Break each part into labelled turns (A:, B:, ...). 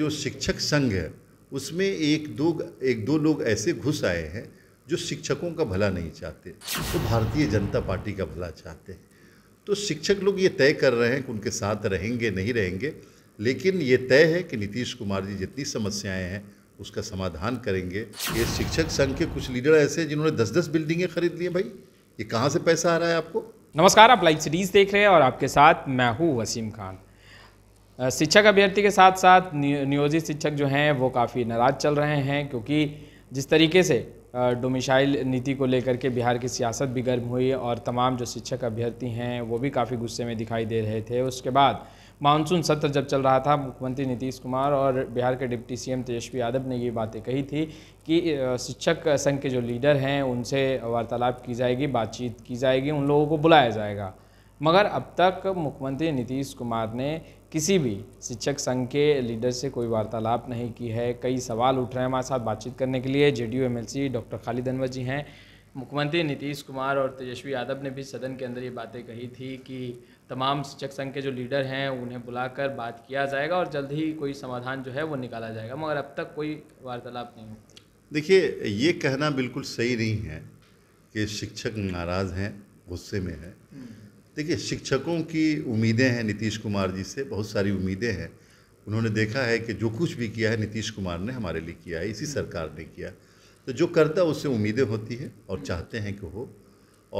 A: जो शिक्षक संघ है उसमें एक दो एक दो लोग ऐसे घुस आए हैं जो शिक्षकों का भला नहीं चाहते वो तो भारतीय जनता पार्टी का भला चाहते हैं तो शिक्षक लोग ये तय कर रहे हैं कि उनके साथ रहेंगे नहीं रहेंगे लेकिन ये तय है कि नीतीश कुमार जी जितनी समस्याएं हैं उसका समाधान करेंगे ये शिक्षक संघ के कुछ लीडर ऐसे जिन्होंने दस दस बिल्डिंगें खरीद ली भाई ये कहाँ से पैसा आ रहा है आपको नमस्कार आप लाइव
B: सीरीज देख रहे हैं और आपके साथ मैं हूँ वसीम खान शिक्षक अभ्यर्थी के साथ साथ नियोजित शिक्षक जो हैं वो काफ़ी नाराज चल रहे हैं क्योंकि जिस तरीके से डोमिसाइल नीति को लेकर के बिहार की सियासत भी गर्म हुई और तमाम जो शिक्षक अभ्यर्थी हैं वो भी काफ़ी गुस्से में दिखाई दे रहे थे उसके बाद मानसून सत्र जब चल रहा था मुख्यमंत्री नीतीश कुमार और बिहार के डिप्टी सीएम तेजस्वी यादव ने ये बातें कही थी कि शिक्षक संघ के जो लीडर हैं उनसे वार्तालाप की जाएगी बातचीत की जाएगी उन लोगों को बुलाया जाएगा मगर अब तक मुख्यमंत्री नीतीश कुमार ने किसी भी शिक्षक संघ के लीडर से कोई वार्तालाप नहीं की है कई सवाल उठ रहे हैं हमारे साथ बातचीत करने के लिए JDU MLC doctor Khalid Anwar ji हैं मुख्यमंत्री नीतीश कुमार और तेजस्वी यादव ने भी सदन के अंदर ये बातें कही थी कि तमाम शिक्षक संघ के जो लीडर हैं उन्हें बुलाकर बात किया जाएगा और जल्द ही कोई समाधान जो है वो निकाला जाएगा मगर अब तक कोई वार्तालाप नहीं हुआ
A: देखिए ये कहना बिल्कुल सही नहीं है कि शिक्षक नाराज़ हैं गुस्से में है देखिए शिक्षकों की उम्मीदें हैं नीतीश कुमार जी से बहुत सारी उम्मीदें हैं उन्होंने देखा है कि जो कुछ भी किया है नीतीश कुमार ने हमारे लिए किया है इसी हम्म। सरकार ने किया तो जो करता है उससे उम्मीदें होती हैं और हम्म। चाहते हैं कि हो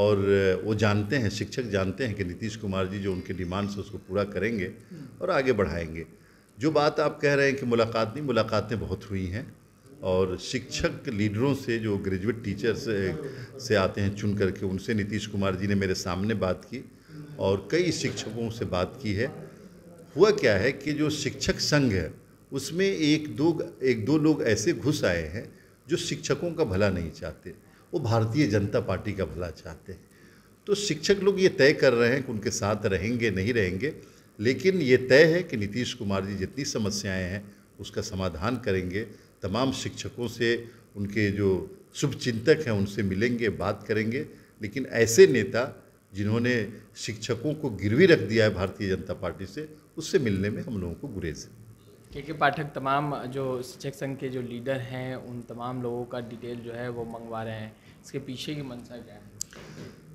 A: और वो जानते हैं शिक्षक जानते हैं कि नीतीश कुमार जी जो उनके डिमांड्स उसको पूरा करेंगे हम्म। और आगे बढ़ाएंगे जो बात आप कह रहे हैं कि मुलाकात नहीं मुलाकातें बहुत हुई हैं और शिक्षक लीडरों से जो ग्रेजुएट टीचर्स से, से आते हैं चुन करके उनसे नीतीश कुमार जी ने मेरे सामने बात की और कई शिक्षकों से बात की है हुआ क्या है कि जो शिक्षक संघ है उसमें एक दो एक दो लोग ऐसे घुस आए हैं जो शिक्षकों का भला नहीं चाहते वो भारतीय जनता पार्टी का भला चाहते हैं तो शिक्षक लोग ये तय कर रहे हैं कि उनके साथ रहेंगे नहीं रहेंगे लेकिन ये तय है कि नीतीश कुमार जी जितनी समस्याएं हैं उसका समाधान करेंगे तमाम शिक्षकों से उनके जो शुभचिंतक हैं उनसे मिलेंगे बात करेंगे लेकिन ऐसे नेता जिन्होंने शिक्षकों को गिरवी रख दिया है भारतीय जनता पार्टी से उससे मिलने में हम लोगों को गुरेज है
B: के के पाठक तमाम जो शिक्षक संघ के जो लीडर हैं उन तमाम लोगों का डिटेल जो है वो मंगवा रहे हैं इसके पीछे की मंशा क्या है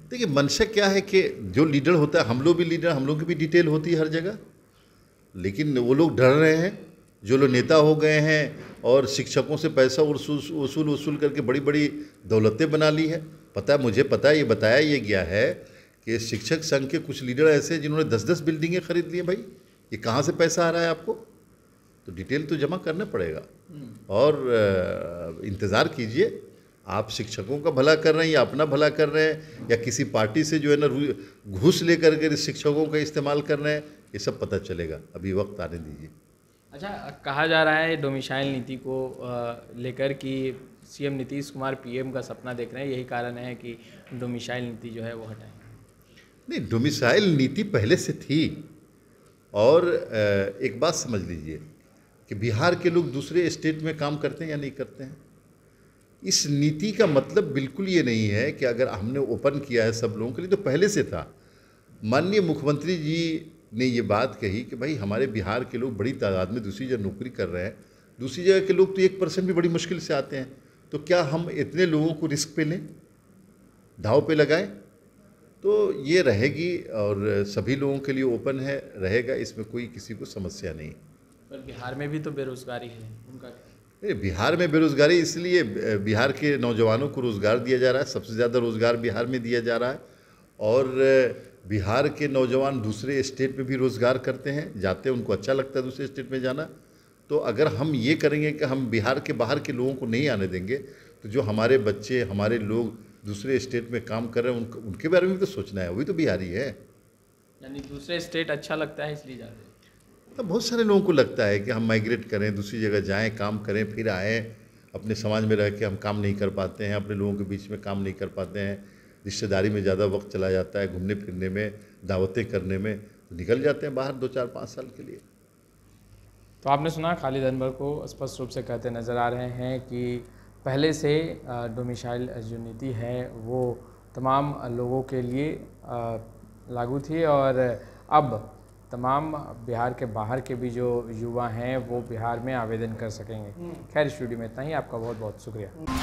A: देखिए मंशा क्या है कि जो लीडर होता है हम लोग भी लीडर हम लोग की भी डिटेल होती है हर जगह लेकिन वो लोग डर रहे हैं जो लोग नेता हो गए हैं और शिक्षकों से पैसा वसूल वसूल करके बड़ी बड़ी दौलतें बना ली है पता मुझे पता ये बताया ये गया है कि शिक्षक संघ के कुछ लीडर ऐसे हैं जिन्होंने दस दस बिल्डिंगें खरीद ली भाई ये कहाँ से पैसा आ रहा है आपको तो डिटेल तो जमा करना पड़ेगा हम्म। और इंतज़ार कीजिए आप शिक्षकों का भला कर रहे हैं या अपना भला कर रहे हैं या किसी पार्टी से जो है ना घूस लेकर के शिक्षकों का इस्तेमाल कर रहे हैं ये सब पता चलेगा अभी वक्त आने दीजिए
B: अच्छा कहा जा रहा है डोमिसाइल नीति को लेकर कि सीएम नीतीश कुमार पीएम का सपना देख रहे हैं यही कारण है कि डोमिसाइल नीति जो है वो हटाएं
A: नहीं डोमिसाइल नीति पहले से थी और एक बात समझ लीजिए कि बिहार के लोग दूसरे स्टेट में काम करते हैं या नहीं करते हैं इस नीति का मतलब बिल्कुल ये नहीं है कि अगर हमने ओपन किया है सब लोगों के लिए तो पहले से था माननीय मुख्यमंत्री जी ने ये बात कही कि भाई हमारे बिहार के लोग बड़ी तादाद में दूसरी जगह नौकरी कर रहे हैं दूसरी जगह के लोग तो एक परसेंट भी बड़ी मुश्किल से आते हैं तो क्या हम इतने लोगों को रिस्क पे लें ढाव पे लगाएं तो ये रहेगी और सभी लोगों के लिए ओपन है रहेगा इसमें कोई किसी को समस्या नहीं पर बिहार में
B: भी तो बेरोज़गारी है उनका
A: बिहार में बेरोज़गारी इसलिए बिहार के नौजवानों को रोज़गार दिया जा रहा है सबसे ज़्यादा रोज़गार बिहार में दिया जा रहा है और बिहार के नौजवान दूसरे स्टेट में भी रोज़गार करते हैं जाते हैं उनको अच्छा लगता है दूसरे स्टेट में जाना तो अगर हम ये करेंगे कि हम बिहार के बाहर के लोगों को नहीं आने देंगे तो जो हमारे बच्चे हमारे लोग दूसरे स्टेट में काम कर रहे हैं उनको उनके बारे में भी तो सोचना है वही तो बिहारी है
B: यानी दूसरे स्टेट अच्छा लगता है इसलिए जा रहे
A: हैं तो बहुत सारे लोगों को लगता है कि हम माइग्रेट करें दूसरी जगह जाएं काम करें फिर आएँ अपने समाज में रह के हम काम नहीं कर पाते हैं अपने लोगों के बीच में काम नहीं कर पाते हैं रिश्तेदारी में ज़्यादा वक्त चला जाता है घूमने फिरने में दावतें करने में निकल जाते हैं बाहर दो चार पाँच साल के लिए
B: तो आपने सुना खालिद अनवर को स्पष्ट रूप से कहते नज़र आ रहे हैं कि पहले से डोमिसाइल जो नीति है वो तमाम लोगों के लिए लागू थी और अब तमाम बिहार के बाहर के भी जो युवा हैं वो बिहार में आवेदन कर सकेंगे हम्म। खैर स्टूडियो में इतना ही आपका बहुत बहुत शुक्रिया